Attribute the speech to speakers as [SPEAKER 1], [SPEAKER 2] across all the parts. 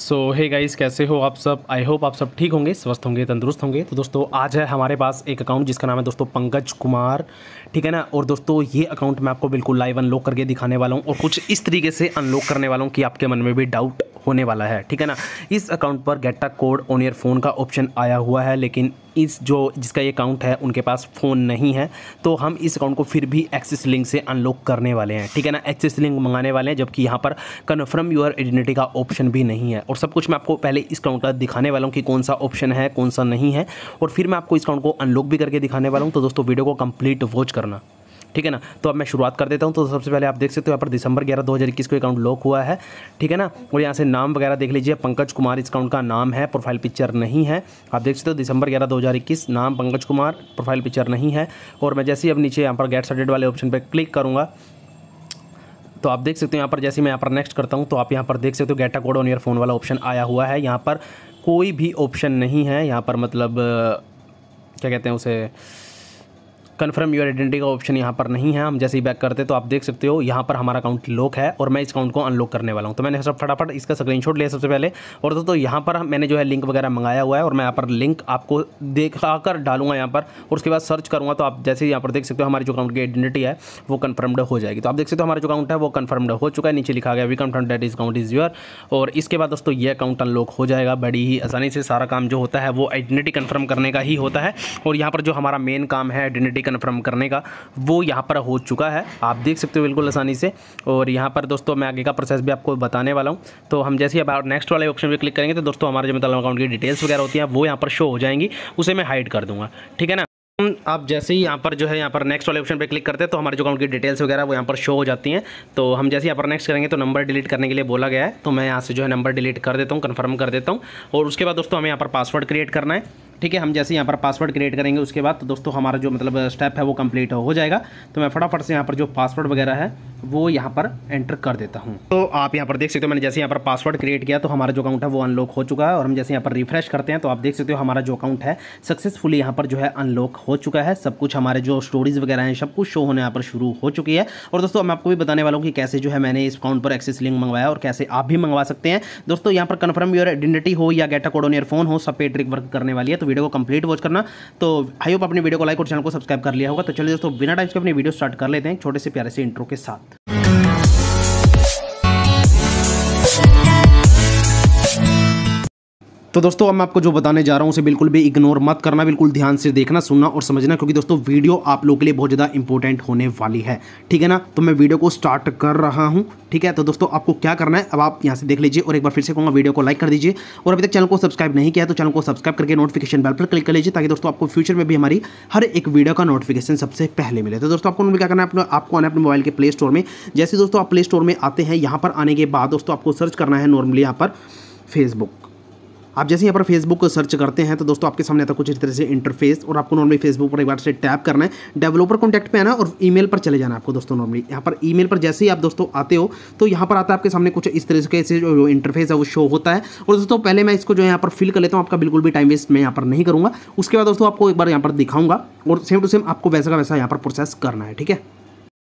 [SPEAKER 1] सो hey guys कैसे हो आप सब आई होप आप सब ठीक होंगे स्वस्थ होंगे तंदुरुस्त होंगे तो दोस्तों आज है हमारे पास एक अकाउंट जिसका नाम है दोस्तों पंकज कुमार ठीक है ना और दोस्तों ये अकाउंट मैं आपको बिल्कुल लाइव अनलॉक करके दिखाने वाला हूँ और कुछ इस तरीके से अनलॉक करने वाला हूँ कि आपके मन में भी डाउट होने वाला है ठीक है ना इस अकाउंट पर get a code on your phone का ऑप्शन आया हुआ है लेकिन इस जो जिसका ये अकाउंट है उनके पास फ़ोन नहीं है तो हम इस अकाउंट को फिर भी एक्सेस लिंक से अनलॉक करने वाले हैं ठीक है ना एक्सेस लिंक मंगाने वाले हैं जबकि यहाँ पर कन्फर्म यूर आइडेंटिटी का ऑप्शन भी नहीं है और सब कुछ मैं आपको पहले इस अकाउंट का दिखाने वाला हूँ कि कौन सा ऑप्शन है कौन सा नहीं है और फिर मैं आपको इस अकाउंट को अनलॉक भी करके दिखाने वाला हूँ तो दोस्तों वीडियो को कंप्लीट वॉच करना ठीक है ना तो अब मैं शुरुआत कर देता हूँ तो सबसे पहले आप देख सकते हो यहाँ पर दिसंबर ग्यारह दो को अकाउंट लॉक हुआ है ठीक है ना और यहाँ से नाम वगैरह देख लीजिए पंकज कुमार इस अकाउंट का नाम है प्रोफाइल पिक्चर नहीं है आप देख सकते हो दिसंबर ग्यारह दो नाम पंकज कुमार प्रोफाइल पिक्चर नहीं है और मैं जैसे ही अब नीचे यहाँ पर गेट सर्टेड वाले ऑप्शन पर क्लिक करूँगा तो आप देख सकते हो यहाँ पर जैसे मैं यहाँ पर नेक्स्ट करता हूँ तो आप यहाँ पर देख सकते हो get a code on your phone वाला ऑप्शन आया हुआ है यहाँ पर कोई भी ऑप्शन नहीं है यहाँ पर मतलब क्या कहते हैं उसे कन्फर्म योर आइडेंटिटी का ऑप्शन यहाँ पर नहीं है हम जैसे ही बैक करते तो आप देख सकते हो यहाँ पर हमारा अकाउंट लॉक है और मैं इस अकाउंट को अनलॉक करने वाला हूँ तो मैंने सब फटाफट इसका स्क्रीनशॉट लिया सबसे पहले और दोस्तों यहाँ पर मैंने जो है लिंक वगैरह मंगाया हुआ है और मैं यहाँ पर लिंक आपको देखा कर डालूंगा यहाँ पर और उसके बाद सर्च करूँगा तो आप जैसे यहाँ पर देख सकते हो हमारे जो अकाउंट की आइडेंटिटी है वो कन्फर्म्ड हो जाएगी तो आप देख सकते हो हमारा जो अकाउंट है वो कन्फर्मड हो चुका है नीचे लिखा गया we confirm that is account is your और इसके बाद दोस्तों ये अकाउंट अनलॉक हो जाएगा बड़ी ही आसानी से सारा काम जो होता है वो आइडेंटिटी कन्फर्म करने का ही होता है और यहाँ पर जो हमारा मेन काम है आइडेंटिटी कन्फर्म करने का वो यहाँ पर हो चुका है आप देख सकते हो बिल्कुल आसानी से और यहाँ पर दोस्तों मैं आगे का प्रोसेस भी आपको बताने वाला हूँ तो हम जैसे अब नेक्स्ट वाले ऑप्शन पर क्लिक करेंगे तो दोस्तों हमारे जो मतलब अकाउंट की डिटेल्स वगैरह होती हैं वो यहाँ पर शो हो जाएंगी उसे मैं हाइड कर दूँगा ठीक है ना आप जैसे ही यहाँ पर जो है यहाँ पर नेक्स्ट वाले ऑप्शन पे क्लिक करते हैं तो हमारे जो अकाउंट की डिटेल्स वगैरह वो यहाँ पर शो हो जाती हैं तो हम जैसे यहाँ पर नेक्स्ट करेंगे तो नंबर डिलीट करने के लिए बोला गया है तो मैं यहाँ से जो है नंबर डिलीट कर देता हूँ कन्फर्म कर देता हूँ और उसके बाद दोस्तों हमें यहाँ पर पासवर्ड क्रिएट करना है ठीक है हम जैसे यहाँ पर पासवर्ड क्रिएट करेंगे उसके बाद तो दोस्तों हमारा जो मतलब स्टेप uh, है वो कंप्लीट हो जाएगा तो मैं फटाफट से यहाँ पर जो पासवर्ड वगैरह है वो यहाँ पर एंटर कर देता हूँ तो आप यहाँ पर देख सकते हो मैंने जैसे यहाँ पर पासवर्ड क्रिएट किया तो हमारा जो अकाउंट है वो अनलॉक हो चुका है और हम जैसे यहाँ पर रिफ्रेश करते हैं तो आप देख सकते हो हमारा जो अकाउंट है सक्सेसफुली यहाँ पर जो है अनलॉक हो चुका है सब कुछ हमारे जो स्टोरीज़ वगैरह हैं सब कुछ शो होने यहाँ पर शुरू हो चुकी है और दोस्तों मैं आपको भी बताने वाला हूँ कि कैसे जो है मैंने इस अकाउंट पर एक्सेस लिंक मंगवाया और कैसे आप भी मंगवा सकते हैं दोस्तों यहाँ पर कन्फर्म योर आइडेंटिटी हो या गेटा कोड ईयर फोन हो सब पे ट्रिक वर्क करने वाली है तो वीडियो को कंप्लीट वॉच करना तो आई होप अपने वीडियो को लाइक और चैनल को सब्सक्राइब कर लिया होगा तो चलिए दोस्तों बिना टाइम के अपनी वीडियो स्टार्ट कर लेते हैं छोटे से प्यारे से इंट्रो के साथ तो दोस्तों अब मैं आपको जो बताने जा रहा हूँ उसे बिल्कुल भी इग्नोर मत करना बिल्कुल ध्यान से देखना सुनना और समझना क्योंकि दोस्तों वीडियो आप लोगों के लिए बहुत ज़्यादा इंपॉर्टेंट होने वाली है ठीक है ना तो मैं वीडियो को स्टार्ट कर रहा हूँ ठीक है तो दोस्तों आपको क्या करना है अब आप यहाँ से देख लीजिए और एक बार फिर से कहूँगा वीडियो को लाइक कर दीजिए और अभी तक चैनल को सब्सक्राइब नहीं किया तो चैनल को सब्सक्राइब करके नोटिफिकेशन बेल पर क्लिक कर लीजिए ताकि दोस्तों आपको फ्यूचर में भी हमारी हर एक वीडियो का नोटिफिकेशन सबसे पहले मिले तो दोस्तों आपको क्या करना है आपको आना अपने मोबाइल के प्ले स्टोर में जैसे दोस्तों आप प्ले स्टोर में आते हैं यहाँ पर आने के बाद दोस्तों आपको सर्च करना है नॉर्मली यहाँ पर फेसबुक आप जैसे यहाँ पर फेसबुक सर्च करते हैं तो दोस्तों आपके सामने आता कुछ इस तरह से इंटरफेस और आपको नॉर्मली फेसबुक पर एक बार से टैप करना है डेवलपर कॉन्टैक्ट पे आना और ईमेल पर चले जाना आपको दोस्तों नॉर्मली यहाँ पर ईमेल पर जैसे ही आप दोस्तों आते हो तो यहाँ पर आता है आपके सामने कुछ इस तरह से जो इंटरफेस है वो शो होता है और दोस्तों पहले मैं इसको जो यहाँ पर फिल कर लेता हूँ आपका बिल्कुल भी टाइम वेस्ट मैं यहाँ पर नहीं करूँगा उसके बाद दोस्तों आपको एक बार यहाँ पर दिखाऊंगा और सेम टू सेम आपको वैसा का वैसा यहाँ पर प्रोसेस करना है ठीक है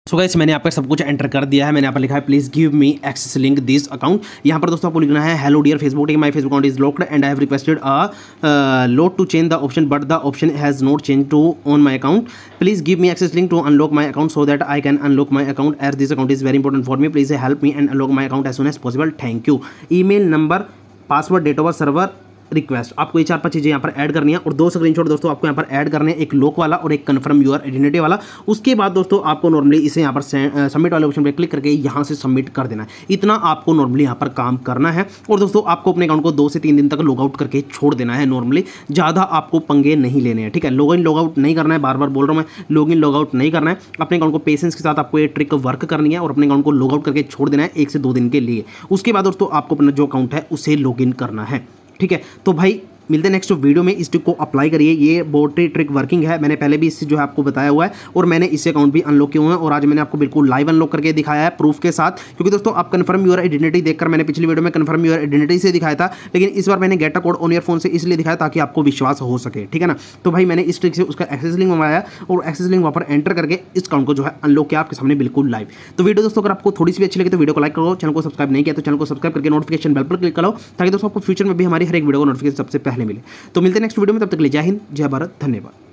[SPEAKER 1] सो so गाइस मैंने यहाँ पर सब कुछ एंटर कर दिया है मैंने यहाँ पर लिखा है please give me access link this account यहाँ पर दोस्तों आपको लिखना है hello dear Facebook tech my Facebook account is locked and I have requested a load to change the option but the option has not change to on my account please give me access link to unlock my account so that I can unlock my account as this account is very important for me please help me and unlock my account as soon as possible thank you E number password date of server request आपको ये चार पाँच चीज़ें यहाँ पर add करनी है और दो स्क्रीनशॉट दोस्तों आपको यहाँ पर ऐड करने एक लोक वाला और एक कन्फर्म यूर आइडेंटिटी वाला उसके बाद दोस्तों आपको नॉर्मली इसे यहाँ पर सबमिट वाले ऑप्शन पर क्लिक करके यहाँ से सबमिट कर देना है इतना आपको नॉर्मली यहाँ पर काम करना है और दोस्तों आपको अपने अकाउंट को दो से तीन दिन तक लॉग आउट करके छोड़ देना है नॉर्मली ज़्यादा आपको पंगे नहीं लेने हैं ठीक है लॉग इन लॉगआउट नहीं करना है बार बार बोल रहा हूँ मैं लॉग इन आउट नहीं करना है अपने अकाउंट को पेशेंस के साथ आपको ये ट्रिक वर्क करनी है और अपने अकाउंट को लॉगआउट करके छोड़ देना है एक से दो दिन के लिए उसके बाद दोस्तों आपको अपना जो अकाउंट है उसे लॉग इन करना है ठीक है तो भाई मिलते हैं नेक्स्ट वीडियो में इस ट्रिक को अप्लाई करिए ये बोटरी ट्रिक वर्किंग है मैंने पहले भी इससे जो है आपको बताया हुआ है और मैंने इसे अकाउंट भी अनलॉक किए हुए हैं और आज मैंने आपको बिल्कुल लाइव अनलॉक करके दिखाया है प्रूफ के साथ क्योंकि दोस्तों आप कन्फर्म यूर आइडेंटिटी देखकर मैंने पिछली वीडियो में कन्फर्म यूर आइडेंटिटी से दिखाया था लेकिन इस बार मैंने get a code on your phone से इसलिए दिखाया ताकि आपको विश्वास हो सके ठीक है ना तो भाई मैंने इस ट्रिक से उसका एक्सेस लिंक मंगाया और एक्सेस लिंक वहाँ पर एंटर करके इस अकाउंट को जो है अनलॉक किया आपके सामने बिल्कुल लाइव तो वीडियो दोस्तों अगर आपको थोड़ी सी अच्छी लगी तो वीडियो को लाइक करो चैनल को सब्सक्राइब नहीं किया तो चैनल को सब्सक्राइब करके नोटिफिकेशन बेल पर क्लिक करो ताकि दोस्तों आपको फ्यूचर में भी हमारी हर एक वीडियो को नोटिफिकेशन सबसे पहले देखने मिले तो मिलते हैं नेक्स्ट वीडियो में तब तक ले जय हिंद जय भारत धन्यवाद